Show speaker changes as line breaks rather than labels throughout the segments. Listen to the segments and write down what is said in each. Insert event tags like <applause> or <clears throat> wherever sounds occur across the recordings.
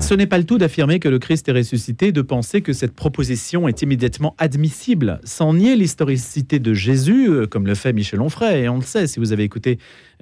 Ce n'est pas le tout d'affirmer que le Christ est ressuscité, de penser que cette proposition est immédiatement admissible, sans nier l'historicité de Jésus, euh, comme le fait Michel Onfray. Et on le sait, si vous avez écouté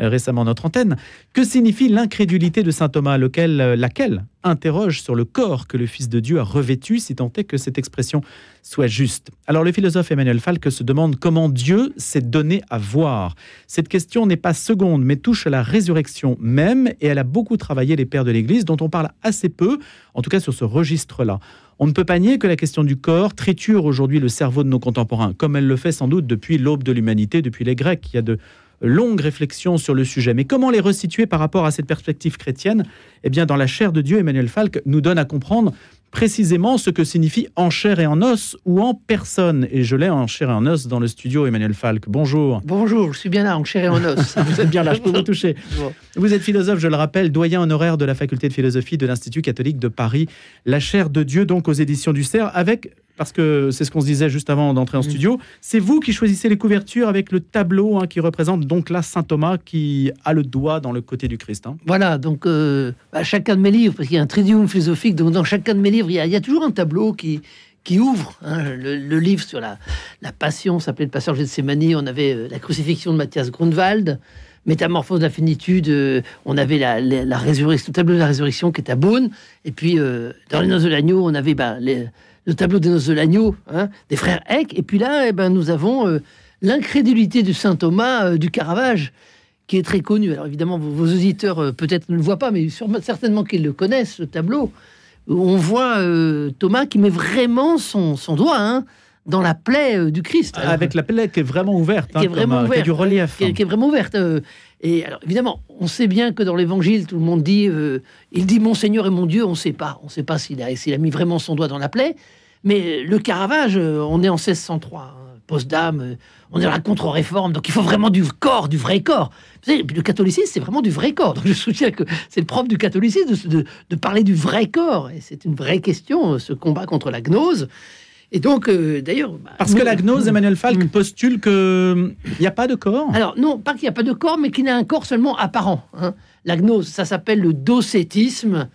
récemment notre antenne. Que signifie l'incrédulité de saint Thomas, lequel, euh, laquelle interroge sur le corps que le Fils de Dieu a revêtu, si tant est que cette expression soit juste. Alors le philosophe Emmanuel Falque se demande comment Dieu s'est donné à voir. Cette question n'est pas seconde, mais touche à la résurrection même, et elle a beaucoup travaillé les pères de l'Église, dont on parle assez peu, en tout cas sur ce registre-là. On ne peut pas nier que la question du corps triture aujourd'hui le cerveau de nos contemporains, comme elle le fait sans doute depuis l'aube de l'humanité, depuis les Grecs. Il y a de longue réflexion sur le sujet. Mais comment les resituer par rapport à cette perspective chrétienne Eh bien, dans la chair de Dieu, Emmanuel Falck nous donne à comprendre précisément ce que signifie en chair et en os ou en personne. Et je l'ai en chair et en os dans le studio, Emmanuel Falck. Bonjour.
Bonjour, je suis bien là, en chair et en os.
<laughs> vous êtes bien là, je peux vous toucher. <laughs> Vous êtes philosophe, je le rappelle, doyen honoraire de la faculté de philosophie de l'Institut catholique de Paris. La chair de Dieu, donc, aux éditions du CERF, avec parce que c'est ce qu'on se disait juste avant d'entrer en mm. studio, c'est vous qui choisissez les couvertures avec le tableau hein, qui représente donc là Saint Thomas qui a le doigt dans le côté du Christ. Hein.
Voilà, donc à euh, bah, chacun de mes livres, parce qu'il y a un tridium philosophique, donc dans chacun de mes livres, il y a, toujours un tableau qui, ouvre hein. le, livre sur la, passion, s'appelait Le Passage de Sémanie, on avait euh, la crucifixion de Matthias Grunwald, Métamorphose d'infinitude. Euh, on avait la, résurrection, le tableau de la résurrection qui est à Beaune, et puis euh, dans les noces de l'agneau, on avait ben, le tableau des noces de l'agneau hein, des frères Eck, et puis là, eh ben, nous avons euh, l'incrédulité du saint Thomas du Caravage, qui est très connu. Alors évidemment, vos, auditeurs peut-être ne le voient pas, mais certainement qu'ils le connaissent, le tableau, on voit Thomas qui met vraiment son, doigt. Hein, dans la plaie euh, du Christ.
Ah, avec la plaie qui est vraiment ouverte, qui, est hein, vraiment euh, ouverte, du relief.
Euh, hein. Qui est, vraiment ouverte. Et alors, évidemment, on sait bien que dans l'Évangile, tout le monde dit, il dit mon Seigneur et mon Dieu, on ne sait pas. On ne sait pas s'il a, a mis vraiment son doigt dans la plaie. Mais le Caravage, on est en 1603. post dame on est dans la contre-réforme, donc il faut vraiment du corps, du vrai corps. Vous savez, le catholicisme, c'est vraiment du vrai corps. Donc je soutiens que c'est le propre du catholicisme de, de, de parler du vrai corps. Et c'est une vraie question, ce combat contre la gnose. Et donc, euh, d'ailleurs. Bah, Parce que la gnose, Emmanuel Falk, hmm. postule qu'il euh, n'y a pas de corps Alors, non, pas qu'il n'y a pas de corps, mais qu'il n'a a un corps seulement apparent. Hein. La gnose, ça s'appelle le docétisme.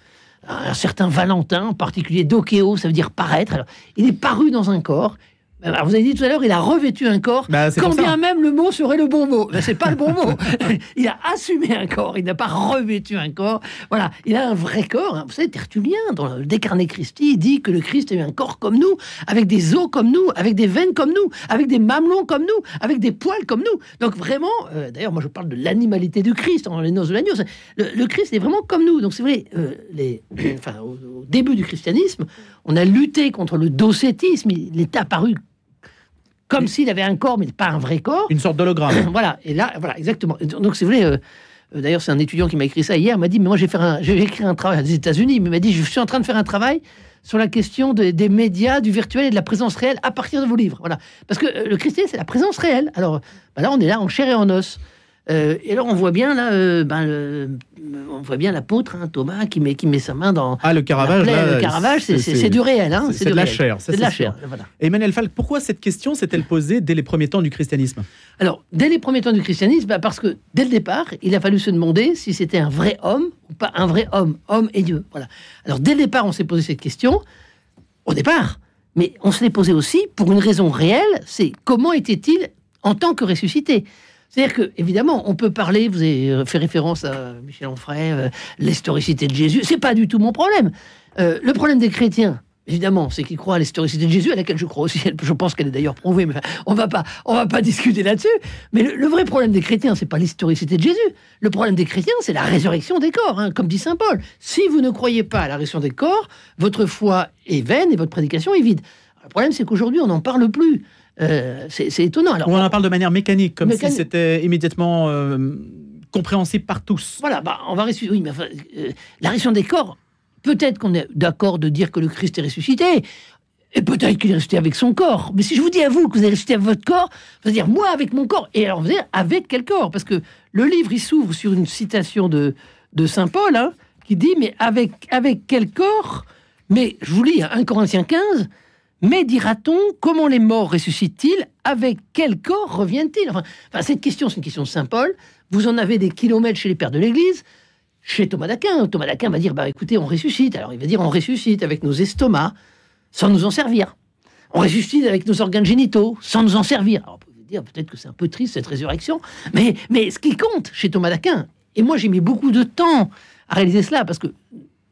Un certain Valentin, en particulier docéo, ça veut dire paraître. il est paru dans un corps, ben, vous avez dit tout à l'heure, il a revêtu un corps, ben, quand bien même le mot serait le bon mot. Ben, c'est pas le bon mot. <laughs> Il a assumé un corps, il n'a pas revêtu un corps. Voilà, il a un vrai corps. Vous savez, Tertullien, dans le Décarné Christi, dit que le Christ a eu un corps comme nous, avec des os comme nous, avec des veines comme nous, avec des mamelons comme nous, avec des poils comme nous. Donc vraiment, euh, d'ailleurs, moi je parle de l'animalité du Christ, dans hein, les noces de l'agneau. Le, Christ est vraiment comme nous. Donc c'est vrai, euh, les, <clears throat> au, au début du christianisme, on a lutté contre le docétisme. Il est apparu comme s'il avait un corps, mais pas un vrai corps. Une sorte d'hologramme. <coughs> voilà, et là, voilà, exactement. Donc, si vous voulez, d'ailleurs, c'est un étudiant qui m'a écrit ça hier, m'a dit, mais moi, j'ai écrit un travail aux États-Unis, mais m'a dit, je suis en train de faire un travail sur la question des médias, du virtuel et de la présence réelle à partir de vos livres. Voilà. Parce que euh, le christianisme, c'est la présence réelle. Alors, bah là, on est là en chair et en os. Euh, et alors, on voit bien là, euh, ben, on voit bien l'apôtre hein, Thomas qui met, qui met sa main dans ah
le Caravage, le Caravage, c'est du réel, hein, c'est de, la chair, c'est de la chair. Emmanuel Falck, pourquoi cette question s'est-elle posée dès les premiers temps du christianisme
Alors, dès les premiers temps du christianisme, bah, parce que dès le départ, il a fallu se demander si c'était un vrai homme ou pas un vrai homme, homme et Dieu. Voilà. Alors, dès le départ, on s'est posé cette question. Au départ. Mais on se l'est posé aussi pour une raison réelle, c'est comment était-il en tant que ressuscité c'est-à-dire que, évidemment, on peut parler, vous avez euh, fait référence à Michel Onfray, euh, l'historicité de Jésus, c'est pas du tout mon problème. Euh, le problème des chrétiens, évidemment, c'est qu'ils croient à l'historicité de Jésus, à laquelle je crois aussi, <laughs> je pense qu'elle est d'ailleurs prouvée, mais on va pas, on va pas <laughs> discuter là-dessus. Mais le, vrai problème des chrétiens, c'est pas l'historicité de Jésus. Le problème des chrétiens, c'est la résurrection des corps, hein, comme dit saint Paul. Si vous ne croyez pas à la résurrection des corps, votre foi est vaine et votre prédication est vide. Le problème, c'est qu'aujourd'hui, on n'en parle plus. Euh, c'est étonnant. on
en parle de manière mécanique, comme si c'était immédiatement euh, compréhensible par tous. Voilà, bah, on va ressusciter. Oui, mais euh, la résurrection des corps, peut-être
qu'on est d'accord de dire que le Christ est ressuscité. Et peut-être qu'il est resté avec son corps. Mais si je vous dis à vous que vous êtes resté avec votre corps, vous allez dire moi avec mon corps. Et alors vous allez dire avec quel corps Parce que le livre, il s'ouvre sur une citation de, saint Paul hein, qui dit Mais avec, avec quel corps Mais je vous lis 1 hein, Corinthiens 15 mais dira-t-on, comment les morts ressuscitent-ils Avec quel corps reviennent-ils enfin, cette question, c'est une question de Saint Paul. Vous en avez des kilomètres chez les pères de l'Église, chez Thomas d'Aquin. Thomas d'Aquin va dire, bah écoutez, on ressuscite. Alors il va dire, on ressuscite avec nos estomacs, sans nous en servir. On ressuscite avec nos organes génitaux, sans nous en servir. Alors, vous pouvez dire, peut-être que c'est un peu triste cette résurrection, mais, mais ce qui compte chez Thomas d'Aquin, et moi j'ai mis beaucoup de temps à réaliser cela, parce que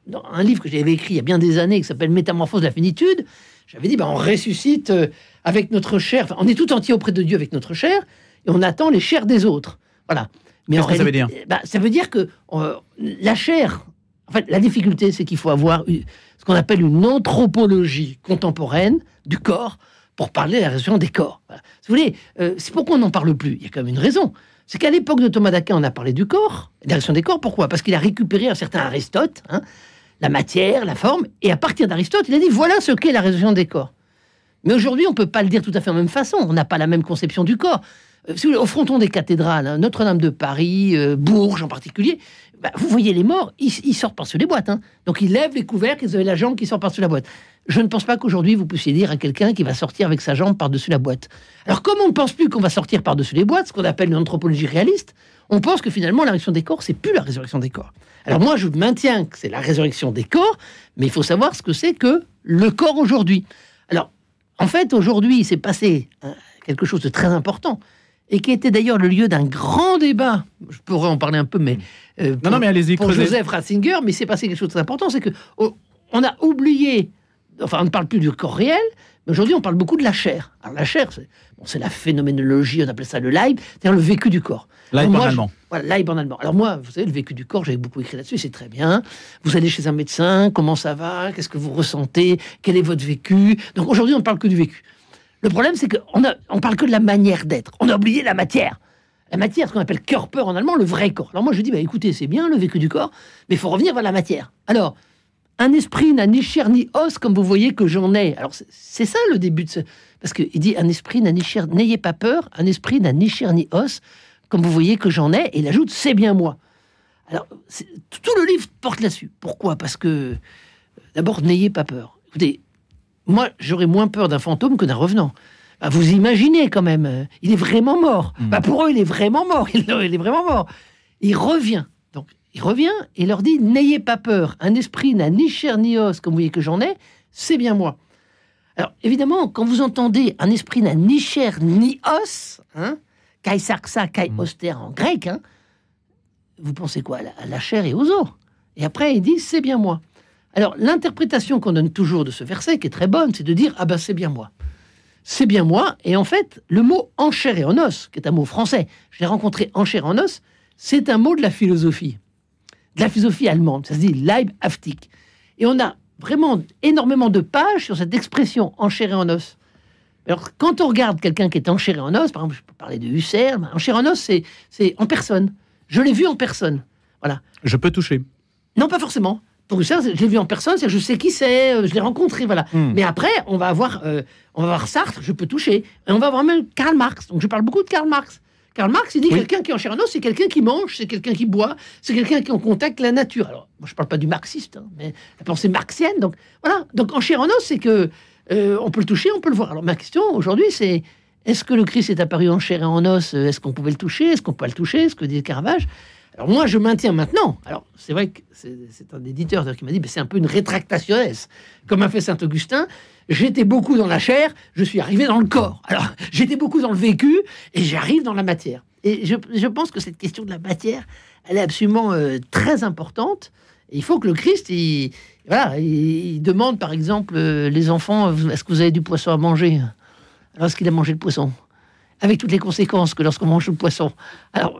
dans un livre que j'avais écrit il y a bien des années, qui s'appelle Métamorphose de la finitude, j'avais dit, ben, on ressuscite euh, avec notre chair. on est tout entier auprès de Dieu avec notre chair et on attend les chairs des autres. Voilà. Mais en ça veut dire ben, Ça veut dire que euh, la chair. En fait, la difficulté, c'est qu'il faut avoir ce qu'on appelle une anthropologie contemporaine du corps pour parler de la résurrection des corps. vous voulez, euh, c'est pourquoi on n'en parle plus. Il y a quand même une raison. C'est qu'à l'époque de Thomas d'Aquin, on a parlé du corps, de la résurrection des corps. Pourquoi Parce qu'il a récupéré un certain Aristote. Hein, la matière, la forme, et à partir d'Aristote, il a dit voilà ce qu'est la résolution des corps. Mais aujourd'hui, on ne peut pas le dire tout à fait la même façon, on n'a pas la même conception du corps. Euh, au fronton des cathédrales, hein, Notre-Dame de Paris, euh, Bourges en particulier, bah, vous voyez les morts, ils, sortent par-dessus les boîtes. Hein. Donc ils lèvent les couvercles, ils ont la jambe qui sort par-dessus la boîte. Je ne pense pas qu'aujourd'hui vous puissiez dire à quelqu'un qui va sortir avec sa jambe par-dessus la boîte. Alors comme on ne pense plus qu'on va sortir par-dessus les boîtes, ce qu'on appelle une anthropologie réaliste, on pense que finalement la résurrection des corps, c'est plus la résurrection des corps. Alors moi, je maintiens que c'est la résurrection des corps, mais il faut savoir ce que c'est que le corps aujourd'hui. Alors, en fait, aujourd'hui, il s'est passé euh, quelque chose de très important et qui était d'ailleurs le lieu d'un grand débat. Je pourrais en parler un peu, mais euh, non, non, mais allez-y. Pour Joseph Ratzinger, mais c'est passé quelque chose de très important, c'est que oh, on a oublié, enfin, on ne parle plus du corps réel, aujourd'hui, on parle beaucoup de la chair. Alors, la chair, c'est la phénoménologie, on appelle ça le Leib, c'est-à-dire le vécu du corps. Leib en allemand. Leib en allemand. Alors moi, vous savez, le vécu du corps, j'avais beaucoup écrit là-dessus, c'est très bien. Vous allez chez un médecin, comment ça va, qu'est-ce que vous ressentez, quel est votre vécu. Donc aujourd'hui, on ne parle que du vécu. Le problème, c'est qu'on ne on parle que de la manière d'être. On a oublié la matière la matière, ce qu'on appelle Körper en allemand, le vrai corps. Alors moi je dis, bah écoutez, c'est bien le vécu du corps, mais il faut revenir vers la matière. Alors, un esprit n'a ni chair ni os, comme vous voyez que j'en ai. Alors, c'est ça le début de ce. Parce qu'il dit un esprit n'a ni chair, n'ayez pas peur, un esprit n'a ni chair ni os, comme vous voyez que j'en ai. Et il ajoute, c'est bien moi. Alors, tout le livre porte là-dessus. Pourquoi Parce que, euh, d'abord, n'ayez pas peur. Écoutez, moi, j'aurais moins peur d'un fantôme que d'un revenant. Bah, vous imaginez quand même, euh, il est vraiment mort. Mmh. Bah, pour eux, il est vraiment mort. <laughs> il est vraiment mort. Il revient. Il revient et leur dit N'ayez pas peur, un esprit n'a ni chair ni os, comme vous voyez que j'en ai, c'est bien moi. Alors évidemment, quand vous entendez un esprit n'a ni chair ni os, hein, kai sarxa, kai mm. oster » en grec, hein, vous pensez quoi à la, chair et aux os. Et après, il dit C'est bien moi. Alors l'interprétation qu'on donne toujours de ce verset, qui est très bonne, c'est de dire Ah ben c'est bien moi c'est bien moi. Et en fait, le mot en chair et en os, qui est un mot français, je l'ai rencontré en chair en os, c'est un mot de la philosophie de la philosophie allemande. Ça se dit Leibhaftig. Et on a vraiment énormément de pages sur cette expression enchérée en os. Alors, quand on regarde quelqu'un qui est enchéré en os, par exemple, je peux parler de Husserl, ben, enchéré en os, c'est, en personne. Je l'ai vu en personne. Voilà. Je peux toucher. Non, pas forcément. Pour Husserl, je l'ai vu en personne, c'est je sais qui c'est, euh, je l'ai rencontré, voilà. Hmm. Mais après, on va avoir, euh, on va avoir Sartre, je peux toucher, et on va avoir même Karl Marx. Donc, je parle beaucoup de Karl Marx. Karl Marx, il dit quelqu'un qui est en chair c'est quelqu'un qui mange, c'est quelqu'un qui boit, c'est quelqu'un qui est en contact la nature. Alors, moi, je ne parle pas du marxiste, hein, mais la pensée marxienne. Donc, voilà. Donc, en chair c'est que euh, on peut le toucher, on peut le voir. Alors, ma question aujourd'hui, c'est est-ce que le Christ est apparu en chair et en os Est-ce qu'on pouvait le toucher Est-ce qu'on peut pas le toucher Est-ce que dit Caravage alors moi, je maintiens maintenant. Alors c'est vrai que c'est un éditeur qui m'a dit, mais c'est un peu une rétractationnesse, comme a fait Saint Augustin. J'étais beaucoup dans la chair, je suis arrivé dans le corps. Alors <laughs> j'étais beaucoup dans le vécu et j'arrive dans la matière. Et je, pense que cette question de la matière, elle est absolument euh, très importante. il faut que le Christ, il, voilà, demande par exemple euh, les enfants, est-ce que vous avez du poisson à manger Alors est-ce qu'il
a mangé le poisson avec toutes les conséquences que lorsqu'on mange le poisson. Alors,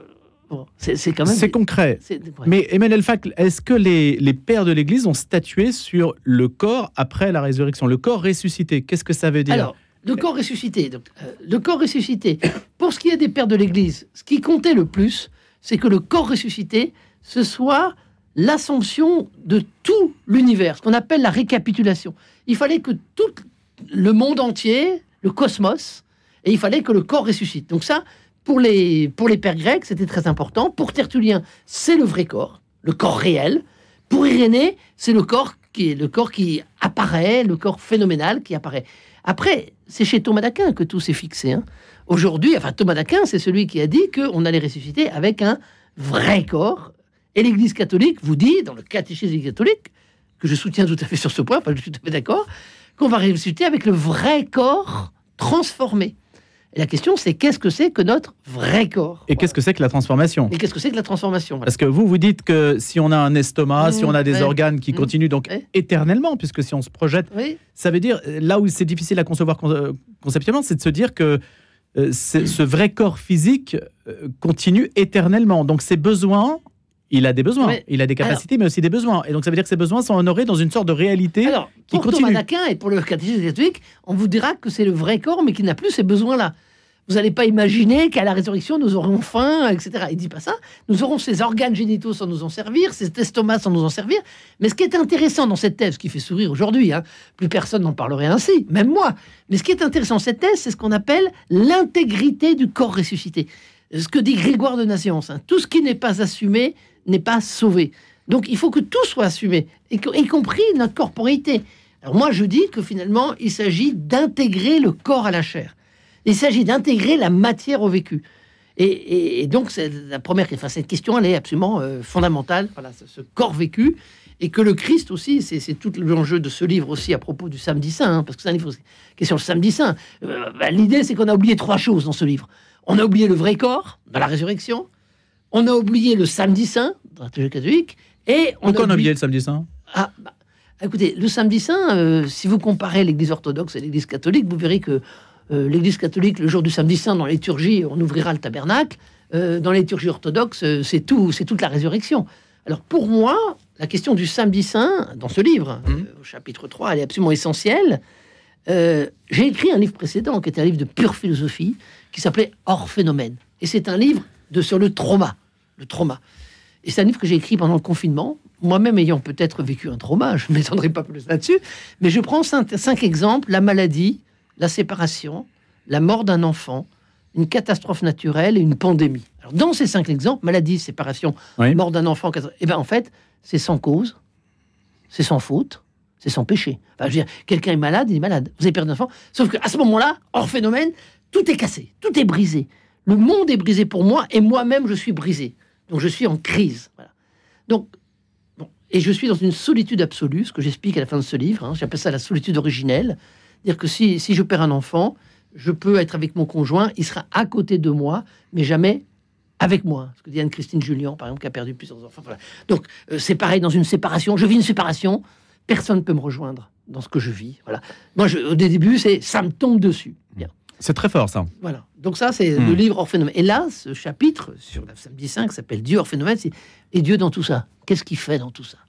c'est quand même. C'est concret. Mais Emmanuel Fac, est-ce que les, pères de l'Église ont statué sur le corps après la résurrection, le corps ressuscité Qu'est-ce que ça veut dire Alors,
le corps ressuscité. Euh, le corps ressuscité. Pour ce qui est des pères de l'Église, ce qui comptait le plus, c'est que le corps ressuscité, ce soit l'assomption de tout l'univers, ce qu'on appelle la récapitulation. Il fallait que tout le monde entier, le cosmos, et il fallait que le corps ressuscite. Donc ça, pour les, pour les pères grecs, c'était très important. Pour Tertullien, c'est le vrai corps, le corps réel. Pour Irénée, c'est le corps qui est le corps qui apparaît, le corps phénoménal qui apparaît. Après, c'est chez Thomas d'Aquin que tout s'est fixé. Hein. Aujourd'hui, enfin Thomas d'Aquin, c'est celui qui a dit qu'on allait ressusciter avec un vrai corps. Et l'Église catholique vous dit, dans le catéchisme catholique, que je soutiens tout à fait sur ce point, je suis tout à fait d'accord, qu'on va ressusciter avec le vrai corps transformé. La question, c'est qu'est-ce que c'est que notre vrai corps Et qu'est-ce
que c'est que la transformation Et
qu'est-ce que c'est que la transformation
Parce que vous, vous dites que si on a un estomac, mmh, si on a des organes qui mmh, continuent donc éternellement, puisque si on se projette, ça veut dire, là où c'est difficile à concevoir conceptuellement, c'est de se dire que euh, ce vrai corps physique euh, continue éternellement. Donc ces besoins il a des besoins, il a des capacités, mais aussi des besoins. Et donc ça veut dire que ces besoins sont honorés dans une sorte de réalité Alors, pour et pour le catéchisme catholique, on vous dira que c'est le vrai corps, mais qu'il n'a plus ces
besoins-là. Vous n'allez pas imaginer qu'à la résurrection, nous aurons faim, etc. Il dit pas ça. Nous aurons ces organes génitaux sans nous en servir, ces estomacs sans nous en servir. Mais ce qui est intéressant dans cette thèse, qui fait sourire aujourd'hui, hein, plus personne n'en parlerait ainsi, même moi. Mais ce qui est intéressant dans cette thèse, c'est ce qu'on appelle l'intégrité du corps ressuscité. Ce que dit Grégoire de Nassiance, hein. tout ce qui n'est pas assumé n'est pas sauvé. Donc il faut que tout soit assumé, y compris notre corporité. Alors moi je dis que finalement il s'agit d'intégrer le corps à la chair. Il s'agit d'intégrer la matière au vécu. Et, et, c'est donc la première, cette question elle est absolument euh, fondamentale. ce, corps vécu et que le Christ aussi, c'est tout l'enjeu de ce livre aussi à propos du samedi saint, hein, parce que ça un livre qui sur le samedi saint. Euh, bah, l'idée c'est qu'on a oublié trois choses dans ce livre. On a oublié le vrai corps dans la résurrection, on a oublié le samedi saint dans la théologie catholique. Et on a oublié... le samedi saint ah, bah, Écoutez, le samedi saint, euh, si vous comparez l'Église orthodoxe et l'Église catholique, vous verrez que euh, l'Église catholique, le jour du samedi saint, dans les liturgie, on ouvrira le tabernacle. Euh, dans les orthodoxe, orthodoxes, c'est tout, c'est toute la résurrection. Alors pour moi, la question du samedi saint, dans ce livre, hum. au chapitre 3, elle est absolument essentielle. j'ai écrit un livre précédent, qui était un livre de pure philosophie, qui s'appelait Hors phénomène. Et c'est un livre de, sur le trauma le trauma. Et c'est un livre que j'ai écrit pendant le confinement, moi-même ayant peut-être vécu un trauma, je ne m'étendrai pas plus là-dessus, mais je prends cinq, exemples, la maladie, la séparation, la mort d'un enfant, une catastrophe naturelle et une pandémie. dans ces cinq exemples, maladie, séparation, mort d'un enfant, et eh bien, en fait, c'est sans cause, c'est sans faute, c'est sans péché. Enfin, dire, quelqu'un est malade, il est malade. Vous avez perdu un enfant. Sauf qu'à ce moment-là, hors phénomène, tout est cassé, tout est brisé. Le monde est brisé pour moi et moi-même, je suis brisé. Donc je suis en crise. Donc, et je suis dans une solitude absolue, ce que j'explique à la fin de ce livre. Hein. J'appelle ça la solitude originelle. Dire que si, je perds un enfant, je peux être avec mon conjoint, il sera à côté de moi, mais jamais avec moi. Ce que dit Anne-Christine Julien, par exemple, qui a perdu plusieurs enfants. Donc euh, c'est pareil dans une séparation. Je vis une séparation, personne ne peut me rejoindre dans ce que je vis. Voilà. Moi, je, au début, c'est ça me tombe dessus.
Bien. C'est très fort, ça.
Voilà. Donc ça, c'est hmm. le livre Orphénomène. Et là, ce chapitre sur le samedi 5 s'appelle Dieu, Orphénomène. Et Dieu dans tout ça Qu'est-ce qu'il fait dans tout ça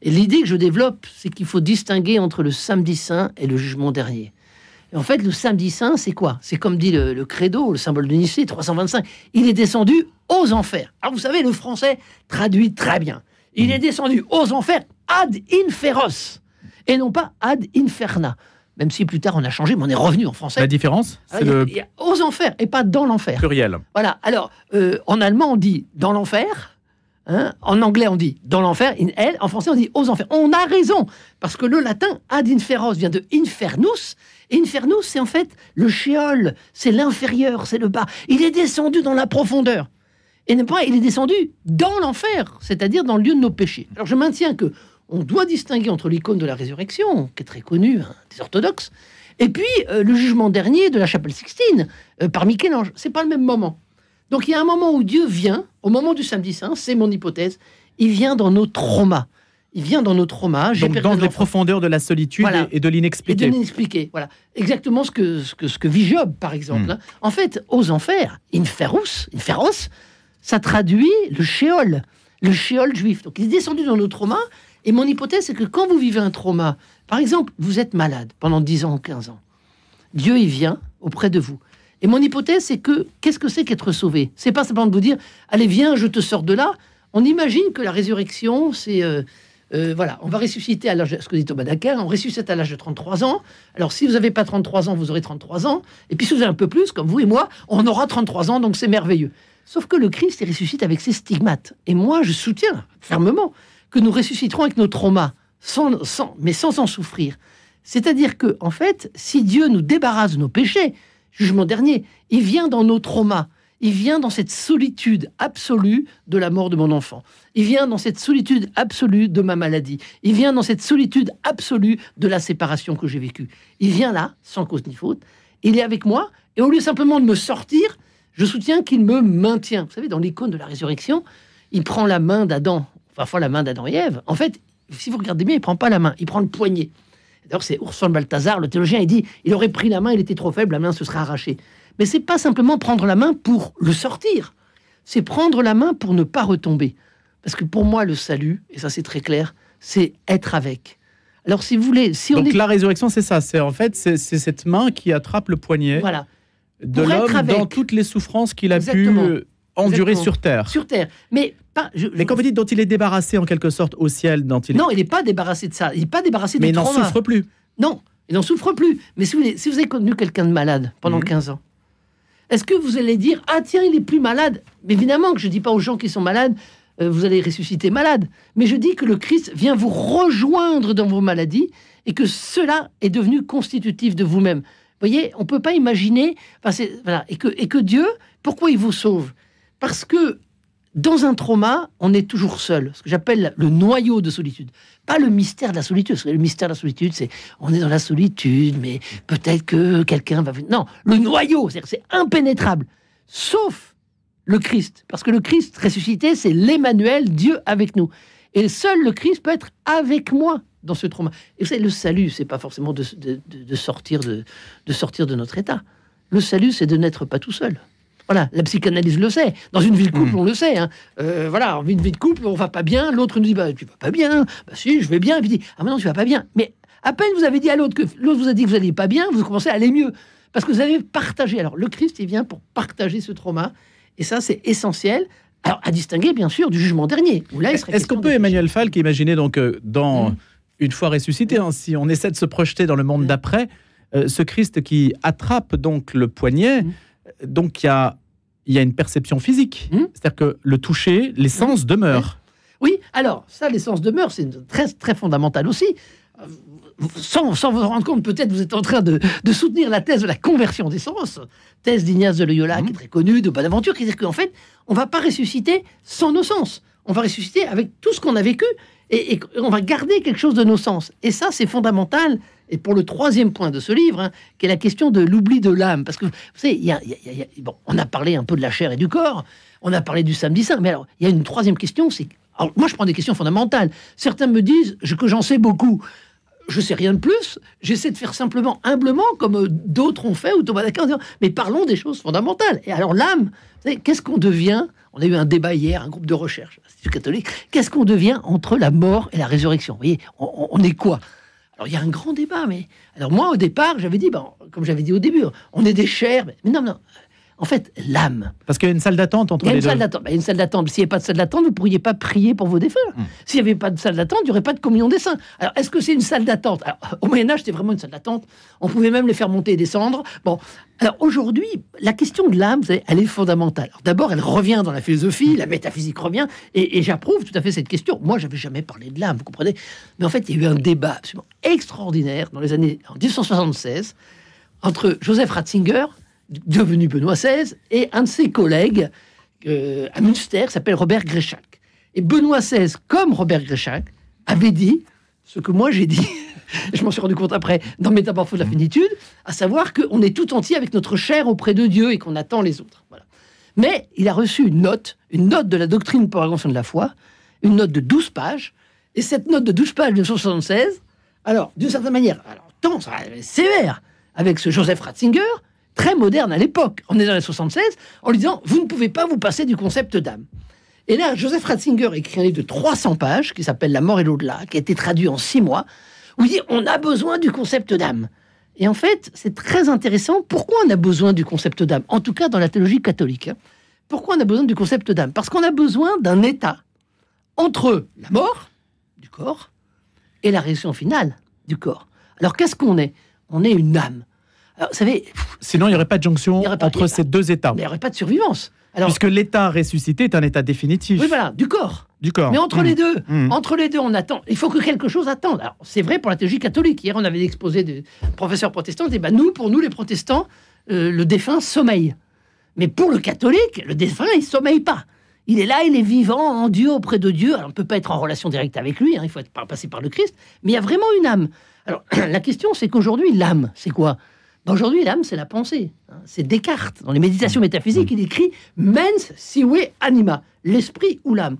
Et l'idée que je développe, c'est qu'il faut distinguer entre le samedi saint et le jugement dernier. Et en fait, le samedi saint, c'est quoi C'est comme dit le, credo, le symbole de Nicée, 325. Il est descendu aux enfers. Alors vous savez, le français traduit très bien. Il hmm. est descendu aux enfers ad inferos et non pas ad inferna même si plus tard on a changé, mais on est revenu en français. La différence Aux enfers et pas dans l'enfer. Pluriel. Voilà. Alors, euh, en allemand, on dit dans l'enfer. Hein. en anglais, on dit dans l'enfer, in En français, on dit aux enfers. On a raison, parce que le latin ad inferos vient de infernus. Infernus, c'est en fait le chéol, c'est l'inférieur, c'est le bas. Il est descendu dans la profondeur. Et pas, il est descendu dans l'enfer, c'est-à-dire dans le lieu de nos péchés. Alors je maintiens que on doit distinguer entre l'icône de la résurrection, qui est très connue hein, des orthodoxes, et puis euh, le jugement dernier de la chapelle Sixtine euh, par Michel-Ange. C'est pas le même moment. Donc il y a un moment où Dieu vient, au moment du samedi saint, c'est mon hypothèse, il vient dans nos traumas. Il vient dans nos traumas. Donc dans
les profondeurs de la solitude et de l'inexpliqué. Et de
l'inexpliqué, voilà. Exactement ce que, ce que, ce que vit Job, par exemple. Hmm. Hein. En fait, aux enfers, inferus, inferos, ça traduit le shéol, le shéol juif. Donc il est descendu dans nos traumas, et mon hypothèse, c'est que quand vous vivez un trauma, par exemple, vous êtes malade pendant 10 ans ou 15 ans, Dieu, y vient auprès de vous. Et mon hypothèse, c'est que qu'est-ce que c'est qu'être sauvé C'est pas simplement de vous dire, allez, viens, je te sors de là. On imagine que la résurrection, c'est. Euh, euh, voilà, on va ressusciter à l'âge, ce que dit Thomas d'Aquin, on ressuscite à l'âge de 33 ans. Alors, si vous n'avez pas 33 ans, vous aurez 33 ans. Et puis, si vous avez un peu plus, comme vous et moi, on aura 33 ans, donc c'est merveilleux. Sauf que le Christ, il ressuscite avec ses stigmates. Et moi, je soutiens fermement que nous ressusciterons avec nos traumas, sans, sans, mais sans en souffrir. C'est-à-dire que, en fait, si Dieu nous débarrasse de nos péchés, jugement dernier, il vient dans nos traumas. Il vient dans cette solitude absolue de la mort de mon enfant. Il vient dans cette solitude absolue de ma maladie. Il vient dans cette solitude absolue de la séparation que j'ai vécue. Il vient là, sans cause ni faute. Il est avec moi. Et au lieu simplement de me sortir, je soutiens qu'il me maintient. Vous savez, dans l'icône de la résurrection, il prend la main d'Adam parfois la main d'Adam et En fait, si vous regardez bien, il prend pas la main, il prend le poignet. D'ailleurs, c'est Urson Balthazar, le théologien, il dit il aurait pris la main, il était trop faible, la main se serait arrachée. Mais c'est pas simplement prendre la main pour le sortir, c'est prendre la main pour ne pas
retomber. Parce que pour moi, le salut, et ça c'est très clair, c'est être avec. Alors si vous voulez, si on donc est... la résurrection, c'est ça, c'est en fait c'est cette main qui attrape le poignet. Voilà. De l'homme dans toutes les souffrances qu'il a pu enduré sur Terre. Sur
Terre. Mais
pas. quand vous dites dont il est débarrassé en quelque sorte au ciel, dont il Non, il
n'est pas débarrassé de ça. Il n'est pas débarrassé de Mais il n'en souffre plus. Non, il n'en souffre plus. Mais si vous, avez connu quelqu'un de malade pendant 15 mhm. ans, est-ce que vous allez dire Ah, tiens, il n'est plus malade mais Évidemment que je ne dis pas aux gens qui sont malades euh, Vous allez ressusciter malade. Mais je dis que le Christ vient vous rejoindre dans vos maladies et que cela est devenu constitutif de vous-même. Vous voyez, on ne peut pas imaginer. voilà, et, que, et que Dieu, pourquoi il vous sauve parce que dans un trauma, on est toujours seul, ce que j'appelle le noyau de solitude. Pas le mystère de la solitude, le mystère de la solitude, c'est on est dans la solitude, mais peut-être que quelqu'un va... Non, le noyau, c'est impénétrable. Sauf le Christ, parce que le Christ ressuscité, c'est l'Emmanuel, Dieu avec nous. Et seul le Christ peut être avec moi dans ce trauma. Et vous le salut, c'est pas forcément de, sortir de sortir de notre état. Le salut, c'est de n'être pas tout seul. Voilà, la psychanalyse le sait. Dans une vie de couple, hmm. on le sait. Hein. Euh, voilà, une vie de couple, on va pas bien. L'autre nous dit bah, Tu vas pas bien. Bah, si, je vais bien. Il dit Ah, mais non, tu vas pas bien. Mais à peine vous avez dit à l'autre que l'autre vous a dit que vous n'allez pas bien, vous commencez à aller mieux. Parce que vous avez partagé. Alors, le Christ, il vient pour partager ce trauma. Et ça, c'est essentiel. Alors, à distinguer, bien
sûr, du jugement dernier. Est-ce qu'on peut, Emmanuel Falk, imaginer donc euh, dans hmm. une fois ressuscité, hein, si on essaie de se projeter dans le monde hmm. d'après, euh, ce Christ qui attrape donc le poignet donc il y a, une perception physique. Hmm C'est-à-dire que le toucher, l'essence hmm demeure.
Oui, alors ça, l'essence demeure, c'est très, très fondamental aussi. Sans, sans, vous rendre compte, peut-être vous êtes en train de, soutenir la thèse de la conversion des sens, thèse d'Ignace de Loyola, qui est hmm. très connue, de Bonaventure, qui dit qu'en fait, on ne va pas ressusciter sans nos sens. On va ressusciter avec tout ce qu'on a vécu et, et on va garder quelque chose de nos sens. Et ça, c'est fondamental et pour le troisième point de ce livre, hein, qui est la question de l'oubli de l'âme. Parce que, vous savez, bon, on a parlé un peu de la chair et du corps, on a parlé du samedi saint, mais alors, il y a une troisième question, c'est... Alors, moi, je prends des questions fondamentales. Certains me disent que j'en sais beaucoup je sais rien de plus, j'essaie de faire simplement humblement comme euh, d'autres ont fait, ou Thomas d'Aquin, mais parlons des choses fondamentales. Et alors l'âme, qu'est-ce qu'on devient On a eu un débat hier, un groupe de recherche, catholique, qu'est-ce qu'on devient entre la mort et la résurrection Vous voyez, on est quoi alors il y a un grand débat, mais alors moi au départ j'avais dit, comme j'avais dit au début, on est des chers, mais non, non, en fait,
l'âme. Parce qu'il y a une salle d'attente entre il y une salle D'attente.
Bah, une salle d'attente. S'il n'y avait pas de salle d'attente, vous ne pourriez pas prier pour vos défunts. Hmm. S'il n'y avait pas de salle d'attente, il n'y aurait pas de communion des saints. Alors, est-ce que c'est une salle d'attente Au Moyen-Âge, c'était vraiment une salle d'attente. On pouvait même les faire monter et descendre. Bon. Alors, aujourd'hui, la question de l'âme, elle est fondamentale. D'abord, elle revient dans la philosophie, la métaphysique revient, et, j'approuve tout à fait cette question. Moi, j'avais jamais parlé de l'âme, vous comprenez Mais en fait, il y a eu un débat absolument extraordinaire dans les années en 1976 entre Joseph Ratzinger, devenu Benoît XVI, et un de ses collègues euh, à Münster s'appelle Robert Gréchac. Et Benoît XVI, comme Robert Gréchac, avait dit ce que moi j'ai dit, <laughs> je m'en suis rendu compte après, dans Métamorphose de la finitude, à savoir qu'on est tout entier avec notre chair auprès de Dieu et qu'on attend les autres. Voilà. Mais il a reçu une note, une note de la doctrine pour la de la foi, une note de 12 pages, et cette note de 12 pages de 1976, alors, d'une certaine manière, alors, tant, sévère avec ce Joseph Ratzinger, très moderne à l'époque. On est dans les 76, en lui disant Vous ne pouvez pas vous passer du concept d'âme. Et là, Joseph Ratzinger écrit un livre de 300 pages qui s'appelle La mort et l'au-delà, qui a été traduit en six mois, où il dit On a besoin du concept d'âme. Et en fait, c'est très intéressant pourquoi on a besoin du concept d'âme, en tout cas dans la théologie catholique. Hein. Pourquoi on a besoin du concept d'âme Parce qu'on a besoin d'un état entre la mort du corps et la réaction finale
du corps. Alors qu'est-ce qu'on est On est une âme vous savez, Sinon, il n'y aurait pas de jonction entre ces deux états. il n'y aurait pas de survivance. Alors, Puisque l'état ressuscité est un état définitif oui, voilà, du corps. du corps. Mais entre les mmh. deux, mmh. entre
les deux, on attend. Il faut que quelque chose attende. c'est vrai pour la théologie catholique. Hier, on avait exposé des professeurs protestants. Et ben bah, nous, pour nous, les protestants, euh, le défunt sommeille. Mais pour le catholique, le défunt, il sommeille pas. Il est là, il est vivant, en Dieu, auprès de Dieu. on ne peut pas être en relation directe avec lui. Hein. il faut être passer par le Christ. Mais il y a vraiment une âme. Alors, <clears throat> la question, c'est qu'aujourd'hui, l'âme, c'est quoi Aujourd'hui, l'âme, c'est la pensée. Hein. C'est Descartes. Dans les méditations métaphysiques, il écrit mens siwe anima, l'esprit ou l'âme.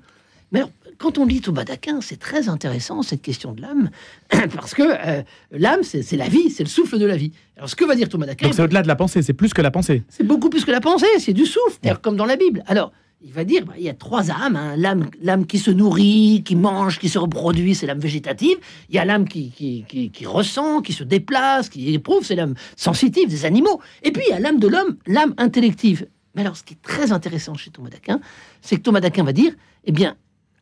Mais quand on lit au d'Aquin, c'est très intéressant cette question de l'âme, <clears throat> parce que euh, l'âme, c'est la vie, c'est le souffle de la vie. Alors, ce que va dire Thomas d'Aquin. Donc, c'est
au-delà de la pensée, c'est plus que la pensée.
C'est beaucoup plus que la pensée, c'est du souffle, comme dans la Bible. Alors, il va dire, bah, il y a trois âmes. Hein. L'âme, qui se nourrit, qui mange, qui se reproduit, c'est l'âme végétative. Il y a l'âme qui, ressent, qui se déplace, qui éprouve, c'est l'âme sensitive des animaux. Et puis il y a l'âme de l'homme, l'âme intellective. Mais alors, ce qui est très intéressant chez Thomas d'Aquin, c'est que Thomas d'Aquin va dire, eh bien,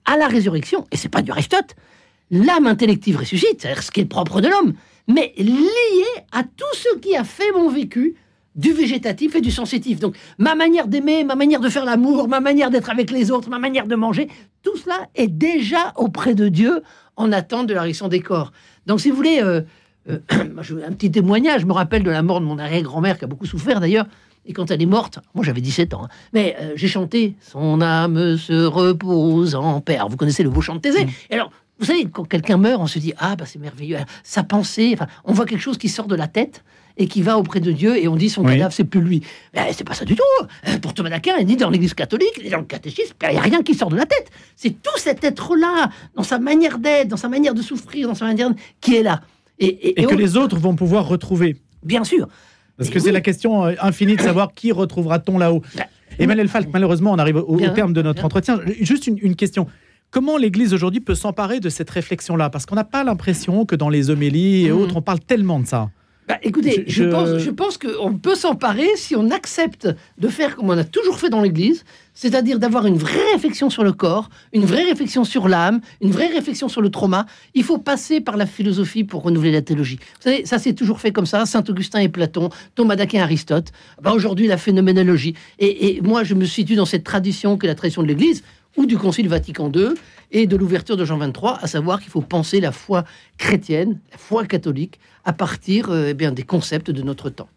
à la résurrection, et c'est pas du Aristote, l'âme intellective ressuscite, c'est-à-dire ce qui est propre de l'homme, mais lié à tout ce qui a fait mon vécu, du végétatif et du sensitif. Donc ma manière d'aimer, ma manière de faire l'amour, ma manière d'être avec les autres, ma manière de manger, tout cela est déjà auprès de Dieu en attente de la réaction des corps. Donc si vous voulez, euh, euh, <clears throat> un petit témoignage, je me rappelle de la mort de mon arrière-grand-mère qui a beaucoup souffert d'ailleurs. Et quand elle est morte, moi j'avais 17 ans, hein. mais euh, j'ai chanté Son âme se repose en paix. vous connaissez le beau chant de Thésée. Mm. alors, vous savez, quand quelqu'un meurt, on se dit Ah, bah, c'est merveilleux. sa pensée, on voit quelque chose qui sort de la tête et qui va auprès de Dieu et on dit son cadavre, c'est plus lui. Mais eh, c'est pas ça du tout. Euh, pour Thomas d'Aquin, ni dans l'Église catholique, ni dans le catéchisme, il n'y a rien qui sort de la tête. C'est tout cet être-là, dans sa manière d'être, dans sa manière de souffrir, dans sa manière qui est là.
Et, que les autres vont pouvoir retrouver. Bien sûr. Parce que c'est la question euh, infinie de savoir qui retrouvera-t-on là-haut. Ben, Emmanuel Falk, malheureusement, on arrive au, terme de notre entretien. Juste une, question. Comment l'Église aujourd'hui peut s'emparer de cette réflexion-là Parce qu'on n'a pas l'impression que dans les homélies et hmm. autres, on parle tellement de ça. Bah, écoutez, je,
pense, qu'on peut s'emparer si on accepte de faire comme on a toujours fait dans l'Église, c'est-à-dire d'avoir une vraie réflexion sur le corps, une vraie réflexion sur l'âme, une vraie réflexion sur le trauma. Il faut passer par la philosophie pour renouveler la théologie. Vous savez, ça c'est toujours fait comme ça, Saint-Augustin et Platon, Thomas d'Aquin, Aristote, bah, aujourd'hui la phénoménologie. Et, et moi je me situe dans cette tradition que la tradition de l'Église, ou du Concile Vatican II et de l'ouverture de Jean 23, à savoir qu'il faut penser la foi chrétienne, la foi catholique, à partir euh, eh bien, des concepts de notre temps.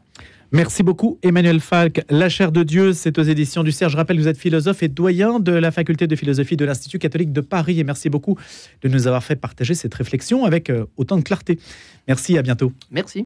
Merci beaucoup, Emmanuel Falk. La chair de Dieu, c'est aux éditions du Cerf. Je rappelle que vous êtes philosophe et doyen de la faculté de philosophie de l'Institut catholique de Paris. Et merci beaucoup de nous avoir fait partager cette réflexion avec euh, autant de clarté. Merci, à bientôt. Merci.